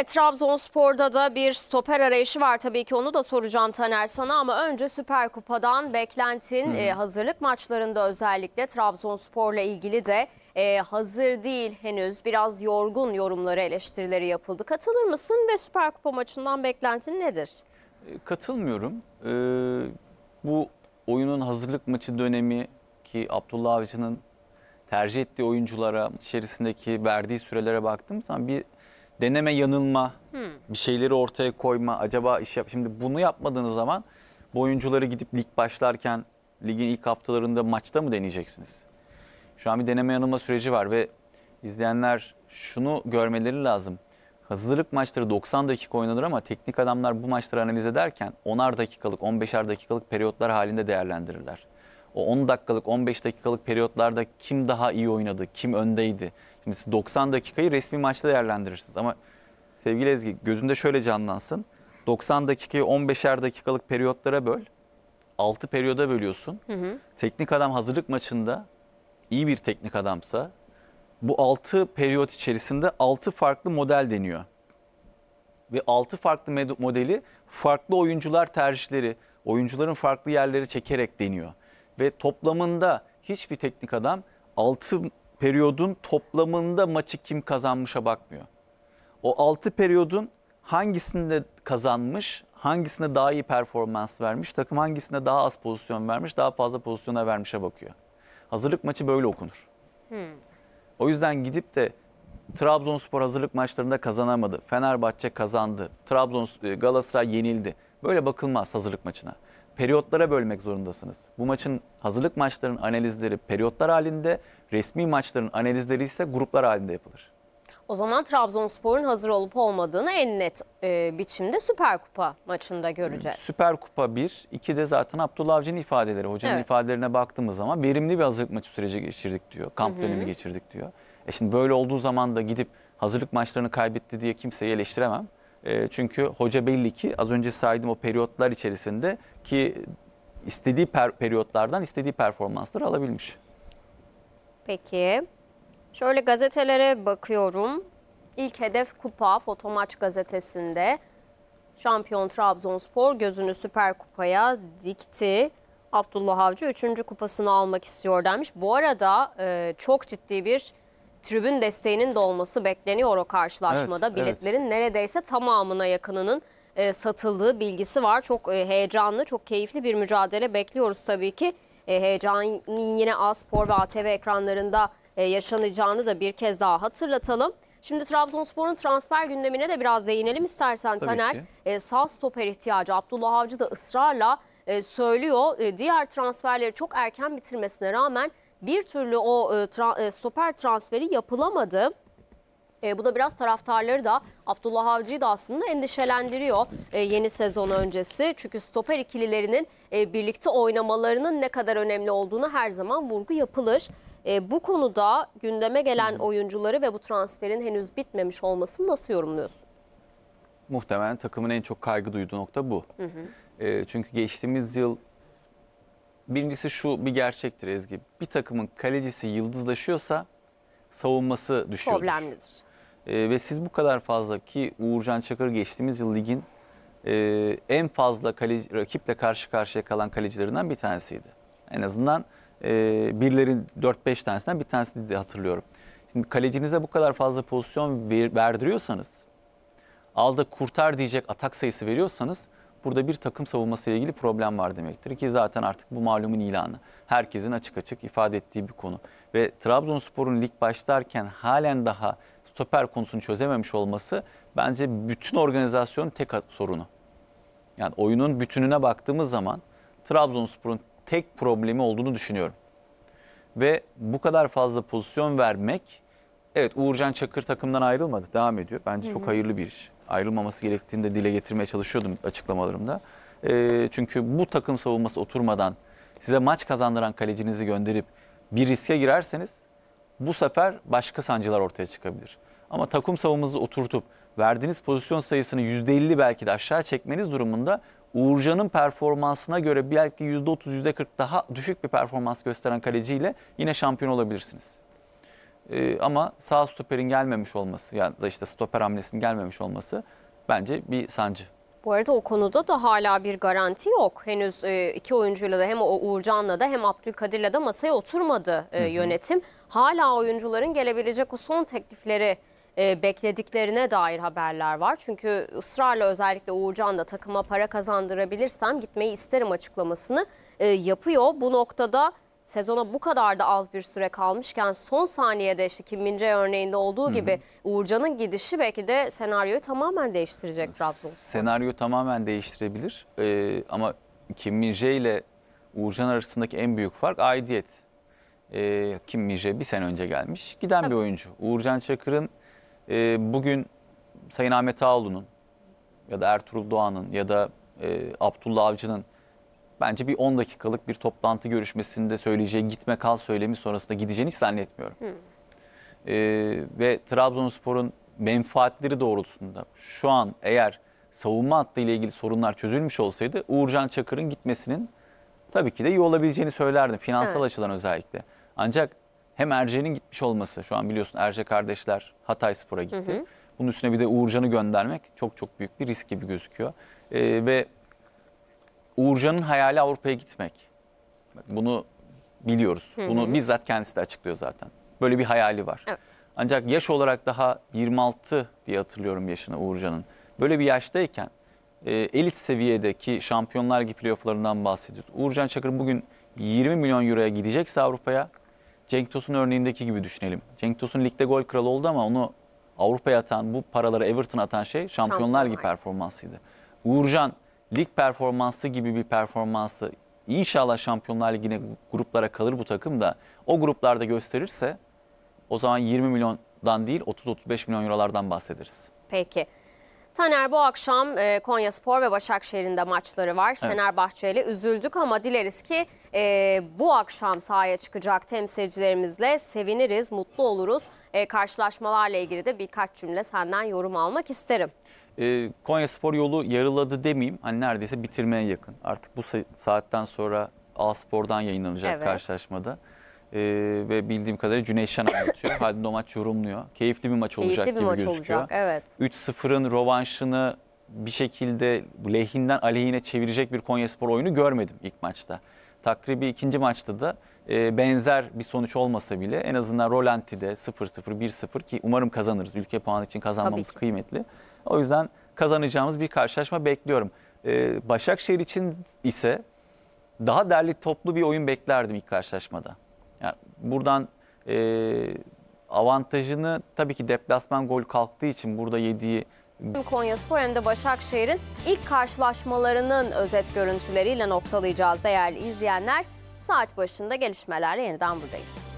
Evet Trabzonspor'da da bir stoper arayışı var tabii ki onu da soracağım Taner sana ama önce Süper Kupa'dan beklentin hmm. e, hazırlık maçlarında özellikle Trabzonspor'la ilgili de e, hazır değil henüz biraz yorgun yorumları eleştirileri yapıldı. Katılır mısın ve Süper Kupa maçından beklentin nedir? E, katılmıyorum. E, bu oyunun hazırlık maçı dönemi ki Abdullah Avcı'nın tercih ettiği oyunculara içerisindeki verdiği sürelere baktığım zaman bir deneme yanılma, hmm. bir şeyleri ortaya koyma, acaba iş yap. Şimdi bunu yapmadığınız zaman bu oyuncuları gidip lig başlarken ligin ilk haftalarında maçta mı deneyeceksiniz? Şu an bir deneme yanılma süreci var ve izleyenler şunu görmeleri lazım. Hazırlık maçları 90 dakika oynanır ama teknik adamlar bu maçları analiz ederken 10'ar dakikalık, 15'er dakikalık periyotlar halinde değerlendirirler o 10 dakikalık 15 dakikalık periyotlarda kim daha iyi oynadı, kim öndeydi. Şimdi siz 90 dakikayı resmi maçta değerlendirirsiniz ama sevgili Ezgi gözünde şöyle canlansın. 90 dakikayı 15'er dakikalık periyotlara böl. 6 periyoda bölüyorsun. Hı hı. Teknik adam hazırlık maçında iyi bir teknik adamsa bu 6 periyot içerisinde 6 farklı model deniyor. Ve 6 farklı modeli farklı oyuncular tercihleri, oyuncuların farklı yerleri çekerek deniyor ve toplamında hiçbir teknik adam 6 periyodun toplamında maçı kim kazanmışa bakmıyor. O 6 periyodun hangisinde kazanmış, hangisinde daha iyi performans vermiş, takım hangisine daha az pozisyon vermiş, daha fazla pozisyona vermişe bakıyor. Hazırlık maçı böyle okunur. Hmm. O yüzden gidip de Trabzonspor hazırlık maçlarında kazanamadı. Fenerbahçe kazandı. Trabzon e, Galatasaray yenildi. Böyle bakılmaz hazırlık maçına periyotlara bölmek zorundasınız. Bu maçın hazırlık maçların analizleri periyotlar halinde, resmi maçların analizleri ise gruplar halinde yapılır. O zaman Trabzonspor'un hazır olup olmadığını en net e, biçimde Süper Kupa maçında hmm, göreceğiz. Süper Kupa 1, 2 de zaten Abdullah Avcı'nın ifadeleri, hocanın evet. ifadelerine baktığımız zaman verimli bir hazırlık maçı süreci geçirdik diyor. Kamp Hı-hı. dönemi geçirdik diyor. E şimdi böyle olduğu zaman da gidip hazırlık maçlarını kaybetti diye kimseyi eleştiremem. Ee, çünkü hoca belli ki az önce saydığım o periyotlar içerisinde ki istediği per periyotlardan istediği performansları alabilmiş. Peki. Şöyle gazetelere bakıyorum. İlk hedef kupa Fotomaç gazetesinde. Şampiyon Trabzonspor gözünü Süper Kupa'ya dikti. Abdullah Avcı 3. kupasını almak istiyor demiş. Bu arada e, çok ciddi bir tribün desteğinin dolması bekleniyor o karşılaşmada. Evet, Biletlerin evet. neredeyse tamamına yakınının e, satıldığı bilgisi var. Çok e, heyecanlı, çok keyifli bir mücadele bekliyoruz tabii ki. E, heyecanın yine Aspor ve ATV ekranlarında e, yaşanacağını da bir kez daha hatırlatalım. Şimdi Trabzonspor'un transfer gündemine de biraz değinelim istersen Tabii Taner. Ki. E, sağ stoper ihtiyacı Abdullah Avcı da ısrarla e, söylüyor. E, diğer transferleri çok erken bitirmesine rağmen bir türlü o e, tra e, stoper transferi yapılamadı. E, bu da biraz taraftarları da Abdullah Avcı'yı da aslında endişelendiriyor e, yeni sezon öncesi. Çünkü stoper ikililerinin e, birlikte oynamalarının ne kadar önemli olduğunu her zaman vurgu yapılır. E, bu konuda gündeme gelen oyuncuları ve bu transferin henüz bitmemiş olmasını nasıl yorumluyorsun? Muhtemelen takımın en çok kaygı duyduğu nokta bu. Hı hı. E, çünkü geçtiğimiz yıl birincisi şu bir gerçektir Ezgi. Bir takımın kalecisi yıldızlaşıyorsa savunması düşüyor. Problemlidir. E, ve siz bu kadar fazla ki Uğurcan Çakır geçtiğimiz yıl ligin e, en fazla kaleci, rakiple karşı karşıya kalan kalecilerinden bir tanesiydi. En azından e, birilerin 4-5 tanesinden bir tanesi de hatırlıyorum. Şimdi kalecinize bu kadar fazla pozisyon ver, verdiriyorsanız, alda kurtar diyecek atak sayısı veriyorsanız burada bir takım savunması ile ilgili problem var demektir. Ki zaten artık bu malumun ilanı. Herkesin açık açık ifade ettiği bir konu. Ve Trabzonspor'un lig başlarken halen daha stoper konusunu çözememiş olması bence bütün organizasyonun tek sorunu. Yani oyunun bütününe baktığımız zaman Trabzonspor'un tek problemi olduğunu düşünüyorum. Ve bu kadar fazla pozisyon vermek, evet Uğurcan Çakır takımdan ayrılmadı, devam ediyor. Bence hı hı. çok hayırlı bir iş ayrılmaması gerektiğini de dile getirmeye çalışıyordum açıklamalarımda. E, çünkü bu takım savunması oturmadan size maç kazandıran kalecinizi gönderip bir riske girerseniz bu sefer başka sancılar ortaya çıkabilir. Ama takım savunmanızı oturtup verdiğiniz pozisyon sayısını %50 belki de aşağı çekmeniz durumunda Uğurcan'ın performansına göre belki %30, %40 daha düşük bir performans gösteren kaleciyle yine şampiyon olabilirsiniz. E, ama sağ stoperin gelmemiş olması ya da işte stoper hamlesinin gelmemiş olması bence bir sancı. Bu arada o konuda da hala bir garanti yok. Henüz e, iki oyuncuyla da hem o Uğurcan'la da hem Abdülkadir'le de masaya oturmadı e, yönetim. Hala oyuncuların gelebilecek o son teklifleri e, beklediklerine dair haberler var. Çünkü ısrarla özellikle Uğurcan da takıma para kazandırabilirsem gitmeyi isterim açıklamasını e, yapıyor. Bu noktada sezona bu kadar da az bir süre kalmışken son saniyede işte Kim Mince örneğinde olduğu Hı -hı. gibi Uğurcan'ın gidişi belki de senaryoyu tamamen değiştirecek Trabzon. Senaryo tamamen değiştirebilir ee, ama Kim Mince ile Uğurcan arasındaki en büyük fark aidiyet. Ee, Kim Mince bir sene önce gelmiş giden Tabii. bir oyuncu. Uğurcan Çakır'ın e, bugün Sayın Ahmet Ağoğlu'nun ya da Ertuğrul Doğan'ın ya da e, Abdullah Avcı'nın bence bir 10 dakikalık bir toplantı görüşmesinde söyleyeceği gitme kal söylemi sonrasında gideceğini hiç zannetmiyorum. Hmm. E, ve Trabzonspor'un menfaatleri doğrultusunda şu an eğer savunma hattı ile ilgili sorunlar çözülmüş olsaydı Uğurcan Çakır'ın gitmesinin tabii ki de iyi olabileceğini söylerdim finansal evet. açıdan özellikle. Ancak hem Erce'nin gitmiş olması şu an biliyorsun Erce kardeşler Hatay Spor'a gitti. Hı hı. Bunun üstüne bir de Uğurcan'ı göndermek çok çok büyük bir risk gibi gözüküyor. Ee, ve Uğurcan'ın hayali Avrupa'ya gitmek. bunu biliyoruz. Hı hı. Bunu bizzat kendisi de açıklıyor zaten. Böyle bir hayali var. Evet. Ancak yaş olarak daha 26 diye hatırlıyorum yaşını Uğurcan'ın. Böyle bir yaştayken e, elit seviyedeki şampiyonlar gibi playofflarından bahsediyoruz. Uğurcan Çakır bugün 20 milyon euroya gidecekse Avrupa'ya Cenk Tosun örneğindeki gibi düşünelim. Cenk Tosun ligde gol kralı oldu ama onu Avrupa'ya atan bu paraları Everton atan şey Şampiyonlar Ligi performansıydı. Uğurcan lig performansı gibi bir performansı inşallah Şampiyonlar Ligi'ne gruplara kalır bu takım da o gruplarda gösterirse o zaman 20 milyondan değil 30-35 milyon eurolardan bahsederiz. Peki. Taner bu akşam e, Konya Spor ve Başakşehir'in de maçları var. Evet. Fenerbahçe ile üzüldük ama dileriz ki e, bu akşam sahaya çıkacak temsilcilerimizle seviniriz, mutlu oluruz. E, karşılaşmalarla ilgili de birkaç cümle senden yorum almak isterim. E, Konya Spor yolu yarıladı demeyeyim. Hani neredeyse bitirmeye yakın. Artık bu saatten sonra A Spor'dan yayınlanacak evet. karşılaşmada. Ee, ve bildiğim kadarıyla Cüneyt Şen anlatıyor. Halil maç yorumluyor. Keyifli bir maç olacak Keyifli gibi gözüküyor. evet. 3-0'ın rovanşını bir şekilde lehinden aleyhine çevirecek bir Konyaspor oyunu görmedim ilk maçta takribi ikinci maçta da e, benzer bir sonuç olmasa bile en azından Rolanti'de 0-0, 1-0 ki umarım kazanırız. Ülke puanı için kazanmamız kıymetli. O yüzden kazanacağımız bir karşılaşma bekliyorum. E, Başakşehir için ise daha derli toplu bir oyun beklerdim ilk karşılaşmada. Yani buradan e, avantajını tabii ki deplasman gol kalktığı için burada yediği Konya Spor hem de Başakşehir'in ilk karşılaşmalarının özet görüntüleriyle noktalayacağız değerli izleyenler. Saat başında gelişmelerle yeniden buradayız.